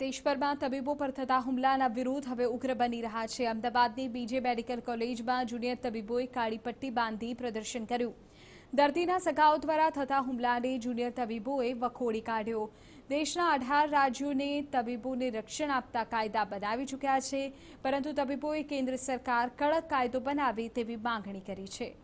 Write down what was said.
દેશભરમાં તબીબો પર થતા હુમલાના વિરોધ હવે ઉગ્ર બની રહ્યા છે અમદાવાદની બીજે મેડિકલ કોલેજમાં જુનિયર તબીબોએ કાળી પટ્ટી બાંધી પ્રદર્શન કર્યું દર્દીના સગાઓ દ્વારા થતા હુમલાને જુનિયર તબીબોએ વખોડી કાઢ્યો દેશના અઢાર રાજ્યોને તબીબોને રક્ષણ આપતા કાયદા બનાવી ચૂક્યા છે પરંતુ તબીબોએ કેન્દ્ર સરકાર કડક કાયદો બનાવે તેવી માંગણી કરી છે